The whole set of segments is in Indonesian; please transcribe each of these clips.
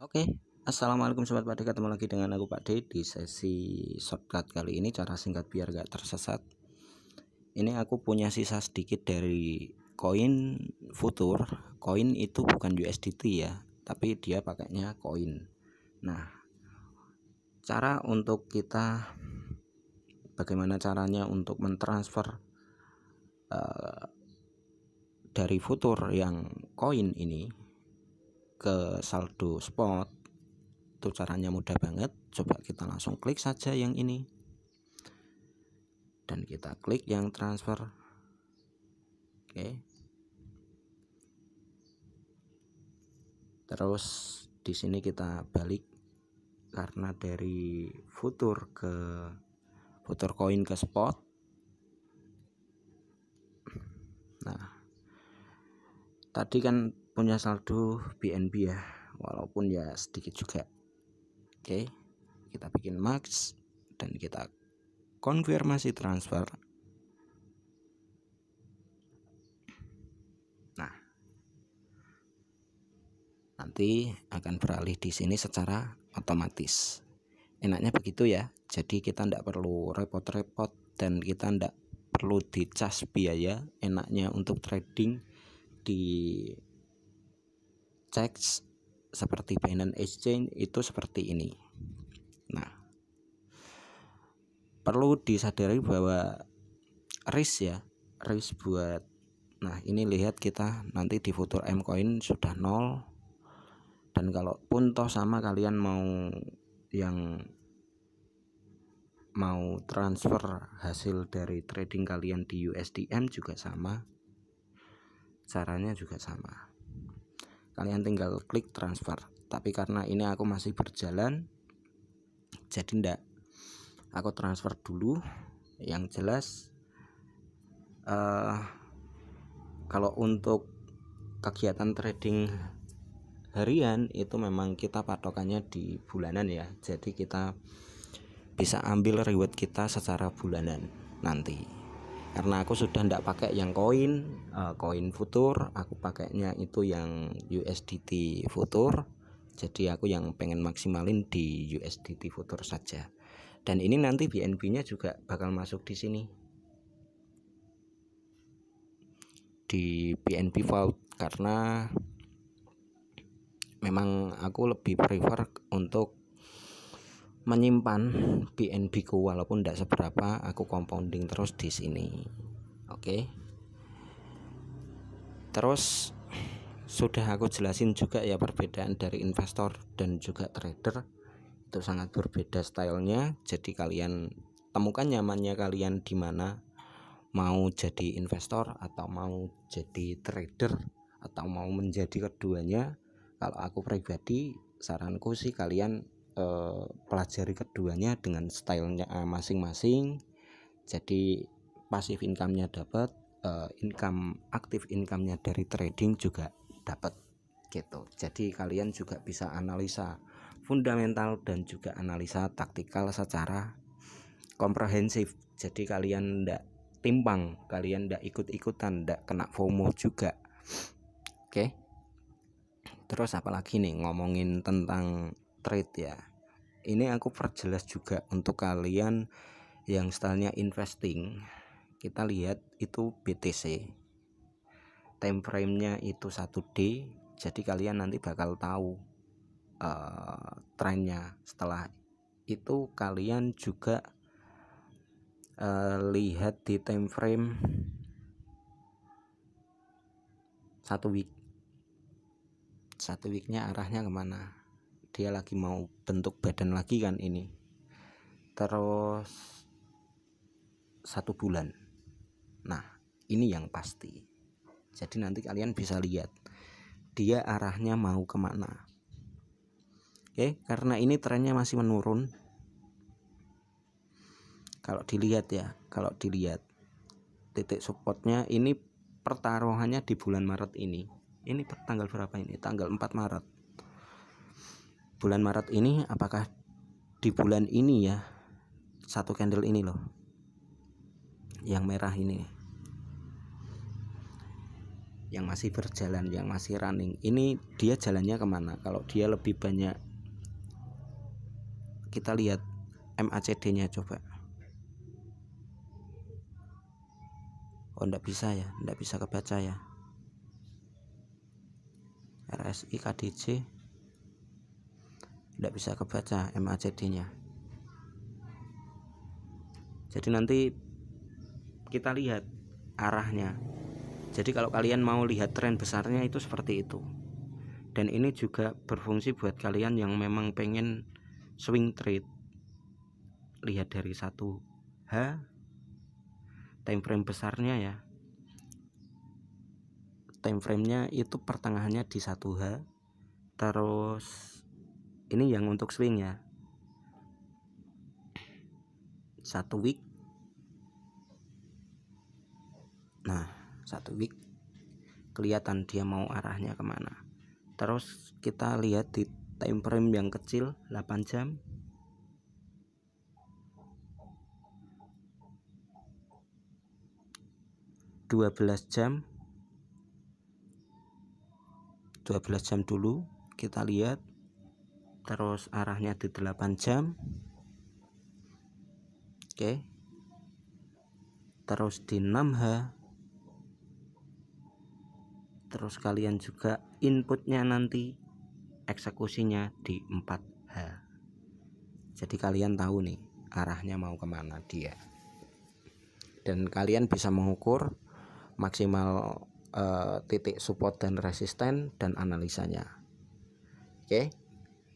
Oke, okay. Assalamualaikum sobat Pak D, ketemu lagi dengan aku Pak D di sesi shortcut kali ini cara singkat biar gak tersesat. Ini aku punya sisa sedikit dari koin futur. Koin itu bukan USDT ya, tapi dia pakainya koin. Nah, cara untuk kita bagaimana caranya untuk mentransfer uh, dari futur yang koin ini ke saldo spot itu caranya mudah banget coba kita langsung klik saja yang ini dan kita klik yang transfer oke terus di sini kita balik karena dari futur ke futur koin ke spot nah tadi kan punya saldo BNB ya walaupun ya sedikit juga oke kita bikin max dan kita konfirmasi transfer nah nanti akan beralih di sini secara otomatis enaknya begitu ya jadi kita tidak perlu repot-repot dan kita tidak perlu dicas biaya enaknya untuk trading di cek seperti Binance Exchange itu seperti ini. Nah, perlu disadari bahwa risk ya, risk buat Nah, ini lihat kita nanti di futur M coin sudah nol dan kalau pun toh sama kalian mau yang mau transfer hasil dari trading kalian di USDM juga sama. Caranya juga sama kalian tinggal klik transfer tapi karena ini aku masih berjalan jadi ndak aku transfer dulu yang jelas uh, kalau untuk kegiatan trading harian itu memang kita patokannya di bulanan ya jadi kita bisa ambil reward kita secara bulanan nanti karena aku sudah tidak pakai yang koin uh, koin futur aku pakainya itu yang USDT futur jadi aku yang pengen maksimalin di USDT futur saja dan ini nanti BNB nya juga bakal masuk di sini di BNB Vault karena memang aku lebih prefer untuk menyimpan BNB ku walaupun tidak seberapa aku compounding terus di sini oke okay. terus sudah aku jelasin juga ya perbedaan dari investor dan juga trader itu sangat berbeda stylenya jadi kalian temukan nyamannya kalian di mana mau jadi investor atau mau jadi trader atau mau menjadi keduanya kalau aku pribadi saranku sih kalian Eh, pelajari keduanya dengan stylenya eh, masing-masing jadi pasif income-nya dapat eh, income aktif income-nya dari trading juga dapat gitu jadi kalian juga bisa analisa fundamental dan juga analisa taktikal secara komprehensif jadi kalian tidak timpang kalian tidak ikut-ikutan tidak kena FOMO juga oke okay? terus apalagi nih ngomongin tentang trade ya ini aku perjelas juga untuk kalian yang stylenya investing kita lihat itu BTC time frame nya itu 1D jadi kalian nanti bakal tahu uh, eh, trennya setelah itu kalian juga uh, lihat di time frame satu week satu weeknya arahnya kemana dia lagi mau bentuk badan lagi kan ini terus satu bulan nah ini yang pasti jadi nanti kalian bisa lihat dia arahnya mau kemana oke karena ini trennya masih menurun kalau dilihat ya kalau dilihat titik supportnya ini pertaruhannya di bulan Maret ini ini tanggal berapa ini tanggal 4 Maret bulan Maret ini apakah di bulan ini ya satu candle ini loh yang merah ini yang masih berjalan yang masih running ini dia jalannya kemana kalau dia lebih banyak kita lihat MACD nya coba oh ndak bisa ya ndak bisa kebaca ya RSI KDJ tidak bisa kebaca MACD nya jadi nanti kita lihat arahnya jadi kalau kalian mau lihat tren besarnya itu seperti itu dan ini juga berfungsi buat kalian yang memang pengen swing trade lihat dari satu H time frame besarnya ya time frame-nya itu pertengahannya di satu h terus ini yang untuk swing ya satu week nah satu week kelihatan dia mau arahnya kemana terus kita lihat di time frame yang kecil 8 jam dua belas jam dua belas jam dulu kita lihat terus arahnya di 8 jam oke terus di 6H terus kalian juga inputnya nanti eksekusinya di 4H jadi kalian tahu nih arahnya mau kemana dia dan kalian bisa mengukur maksimal uh, titik support dan resisten dan analisanya oke okay?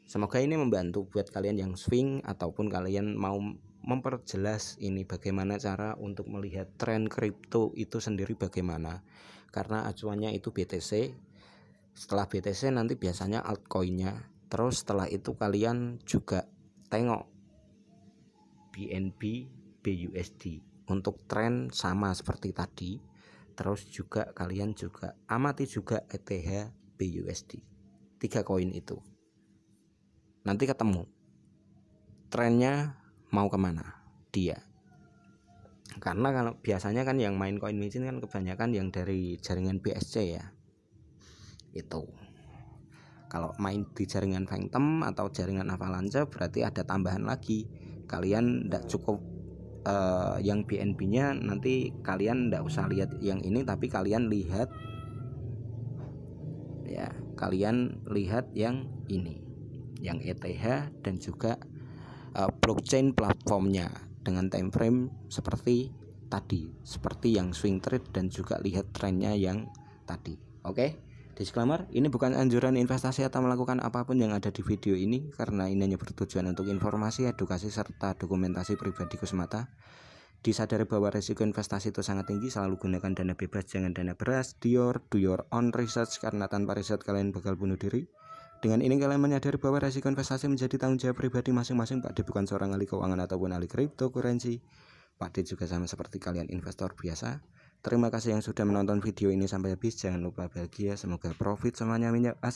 Semoga ini membantu buat kalian yang swing ataupun kalian mau memperjelas ini bagaimana cara untuk melihat tren kripto itu sendiri bagaimana. Karena acuannya itu BTC. Setelah BTC nanti biasanya altcoinnya. Terus setelah itu kalian juga tengok BNB, BUSD untuk tren sama seperti tadi. Terus juga kalian juga amati juga ETH, BUSD. Tiga koin itu nanti ketemu trennya mau kemana dia karena kalau biasanya kan yang main coin micin kan kebanyakan yang dari jaringan BSC ya itu kalau main di jaringan Phantom atau jaringan Avalanche berarti ada tambahan lagi kalian tidak cukup uh, yang BNB nya nanti kalian tidak usah lihat yang ini tapi kalian lihat ya kalian lihat yang ini yang ETH dan juga uh, blockchain platformnya dengan time frame seperti tadi seperti yang swing trade dan juga lihat trennya yang tadi oke okay? disclaimer ini bukan anjuran investasi atau melakukan apapun yang ada di video ini karena ini hanya bertujuan untuk informasi edukasi serta dokumentasi pribadiku semata disadari bahwa risiko investasi itu sangat tinggi selalu gunakan dana bebas jangan dana beras dior do your own research karena tanpa riset kalian bakal bunuh diri dengan ini kalian menyadari bahwa resiko investasi menjadi tanggung jawab pribadi masing-masing Pak D bukan seorang ahli keuangan ataupun ahli cryptocurrency. Pak D juga sama seperti kalian investor biasa. Terima kasih yang sudah menonton video ini sampai habis. Jangan lupa bahagia, semoga profit semuanya minyak as.